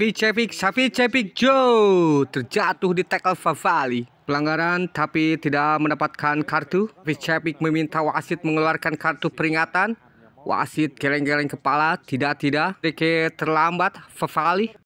sapi Cepik Joe terjatuh di tackle Favali. Pelanggaran tapi tidak mendapatkan kartu. Cepik meminta wasit mengeluarkan kartu peringatan. Wasit geleng-geleng kepala, tidak-tidak, sedikit terlambat, Favali